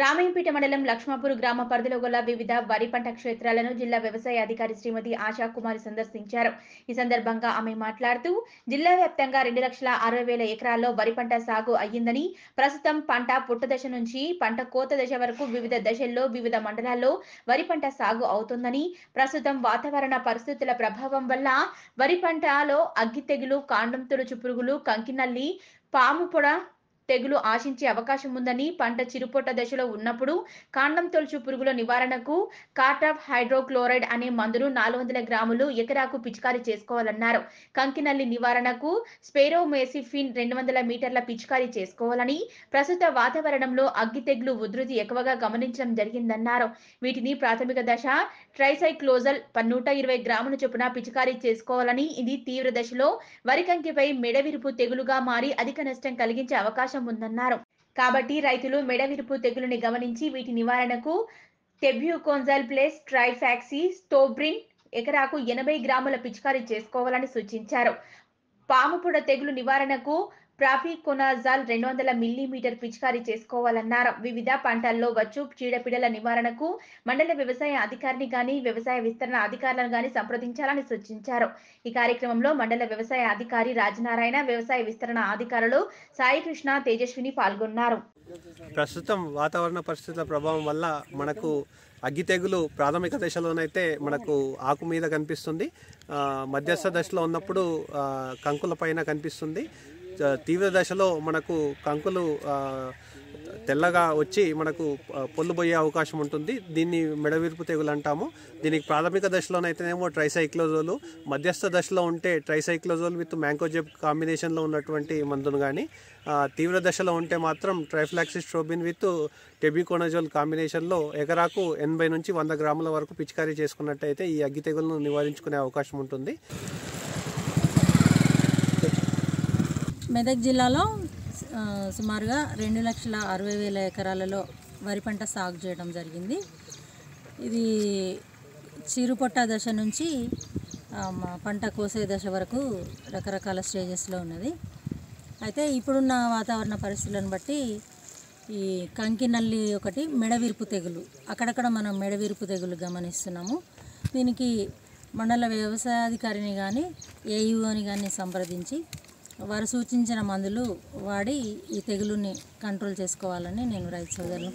రామయ్యపేట మండలం లక్ష్మాపూర్ గ్రామ పరిధిలో గల వివిధ వరి పంట క్షేత్రాలను జిల్లా వ్యవసాయ అధికారి శ్రీమతి ఆశా కుమారి సందర్శించారు ఈ సందర్భంగా ఆమె మాట్లాడుతూ జిల్లా వ్యాప్తంగా రెండు లక్షల అరవై వేల ఎకరాల్లో వరి పంట సాగు అయ్యిందని ప్రస్తుతం పంట పుట్టదశ నుంచి పంట కోత దశ వరకు వివిధ దశల్లో వివిధ మండలాల్లో వరి పంట సాగు అవుతుందని ప్రస్తుతం వాతావరణ పరిస్థితుల ప్రభావం వల్ల వరి పంటలో అగ్గి తెగులు కాండం తుడుచు పురుగులు కంకినల్లి పాము పొడ తెగులు ఆశించే అవకాశం ఉందని పంట చిరుపొట్ట దశలో ఉన్నప్పుడు కాండం తొలుచు పురుగుల నివారణకు కాటాఫ్ హైడ్రోక్లోరైడ్ అనే మందును నాలుగు వందల గ్రాములు ఎకరాకు పిచికారీ చేసుకోవాలన్నారు కంకినల్లి నివారణకు స్పెరోమేసిఫిన్ రెండు వందల మీటర్ల పిచికారీ చేసుకోవాలని ప్రస్తుత వాతావరణంలో అగ్గి తెగులు ఉధృతి ఎక్కువగా గమనించడం జరిగిందన్నారు వీటిని ప్రాథమిక దశ ట్రైసైక్లోజల్ నూట ఇరవై గ్రాముల చొప్పున పిచికారీ చేసుకోవాలని ఇది తీవ్ర దశలో వరికంకిపై మెడవిరుపు తెగులుగా మారి అధిక నష్టం కలిగించే అవకాశం అవకాశం ఉందన్నారు కాబట్టి రైతులు మెడవిరుపు తెగులుని గమనించి వీటి నివారణకు టెబ్యూకోన్జల్ ప్లేస్ ట్రైఫాక్సీ స్టోబ్రిన్ ఎకరాకు ఎనభై గ్రాముల పిచికారీ చేసుకోవాలని సూచించారు పాముపుడ తెగులు నివారణకు ప్రాఫికోనాజాల్ రెండు వందల మిల్లీమీటర్ పిచికారీ చేసుకోవాలన్నారు వివిధ పంటల్లో వచ్చు చీడపీడల నివారణకు మండల వ్యవసాయ అధికారిని గాని వ్యవసాయ విస్తరణ అధికారులను గాని సంప్రదించాలని సూచించారు ఈ కార్యక్రమంలో మండల వ్యవసాయ అధికారి రాజనారాయణ వ్యవసాయ విస్తరణ అధికారులు సాయికృష్ణ తేజస్విని పాల్గొన్నారు ప్రస్తుతం వాతావరణ పరిస్థితుల ప్రభావం వల్ల మనకు అగ్గి తెగులు ప్రాథమిక దశలోనైతే మనకు ఆకు మీద కనిపిస్తుంది మధ్యస్థ దశలో ఉన్నప్పుడు కంకుల పైన కనిపిస్తుంది తీవ్ర దశలో మనకు కంకులు తెల్లగా వచ్చి మనకు పొల్లుపోయే అవకాశం ఉంటుంది దీన్ని మెడవిరుపు తెగులు అంటాము దీనికి ప్రాథమిక దశలోనైతేనేమో ట్రైసైక్లోజోలు మధ్యస్థ దశలో ఉంటే ట్రైసైక్లోజోల్ విత్ మ్యాంకోజెబ్ కాంబినేషన్లో ఉన్నటువంటి మందును కానీ తీవ్ర దశలో ఉంటే మాత్రం ట్రైఫ్లాక్సిస్ట్రోబిన్ విత్ టెబికోనజోల్ కాంబినేషన్లో ఎకరాకు ఎనభై నుంచి వంద గ్రాముల వరకు పిచికారీ చేసుకున్నట్టయితే ఈ అగ్గి తెగులను నివారించుకునే అవకాశం ఉంటుంది మెదక్ జిల్లాలో సుమారుగా రెండు లక్షల అరవై వేల ఎకరాలలో వరి పంట సాగు చేయడం జరిగింది ఇది చిరుపొట్ట దశ నుంచి పంట కోసే దశ వరకు రకరకాల స్టేజెస్లో ఉన్నది అయితే ఇప్పుడున్న వాతావరణ పరిస్థితులను బట్టి ఈ కంకినల్లి ఒకటి మెడవిరుపు తెగులు అక్కడక్కడ మనం మెడవిరుపు తెగులు గమనిస్తున్నాము దీనికి మండల వ్యవసాయాధికారిని కానీ ఏయూఓని కానీ సంప్రదించి వారు సూచించిన మందులు వాడి ఈ తెగులుని కంట్రోల్ చేసుకోవాలని నేను రైతు సోదరులకు